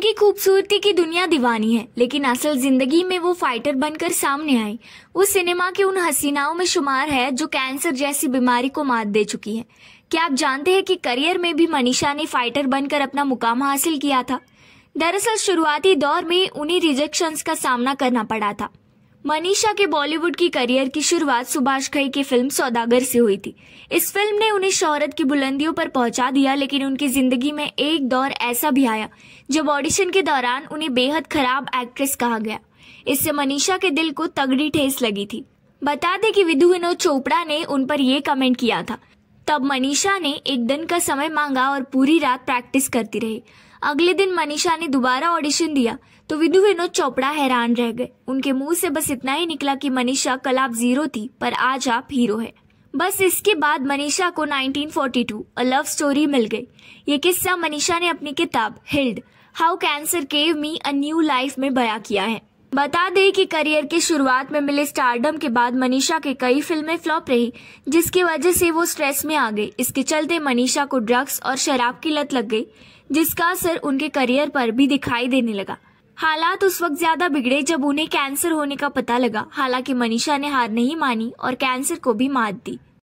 उनकी खूबसूरती की दुनिया दीवानी है लेकिन असल जिंदगी में वो फाइटर बनकर सामने आई वो सिनेमा के उन हसीनाओं में शुमार है जो कैंसर जैसी बीमारी को मात दे चुकी है क्या आप जानते हैं कि करियर में भी मनीषा ने फाइटर बनकर अपना मुकाम हासिल किया था दरअसल शुरुआती दौर में उन्हें रिजेक्शन का सामना करना पड़ा था मनीषा के बॉलीवुड की करियर की शुरुआत सुभाष खई की फिल्म सौदागर से हुई थी इस फिल्म ने उन्हें शोहरत की बुलंदियों पर पहुंचा दिया लेकिन उनकी जिंदगी में एक दौर ऐसा भी आया जब ऑडिशन के दौरान उन्हें बेहद खराब एक्ट्रेस कहा गया इससे मनीषा के दिल को तगड़ी ठेस लगी थी बता दें कि विधु विनोद चोपड़ा ने उन पर यह कमेंट किया था तब मनीषा ने एक दिन का समय मांगा और पूरी रात प्रैक्टिस करती रही अगले दिन मनीषा ने दोबारा ऑडिशन दिया तो विधु विनोद चोपड़ा हैरान रह गए उनके मुंह से बस इतना ही निकला कि मनीषा कल आप जीरो थी पर आज आप हीरो है बस इसके बाद मनीषा को 1942 अ लव स्टोरी मिल गई ये किस्सा मनीषा ने अपनी किताब healed how cancer gave me a new life में बया किया है बता दें कि करियर की शुरुआत में मिले स्टारडम के बाद मनीषा के कई फिल्में फ्लॉप रही जिसकी वजह से वो स्ट्रेस में आ गई इसके चलते मनीषा को ड्रग्स और शराब की लत लग गई जिसका असर उनके करियर पर भी दिखाई देने लगा हालात उस वक्त ज्यादा बिगड़े जब उन्हें कैंसर होने का पता लगा हालांकि मनीषा ने हार नहीं मानी और कैंसर को भी मात दी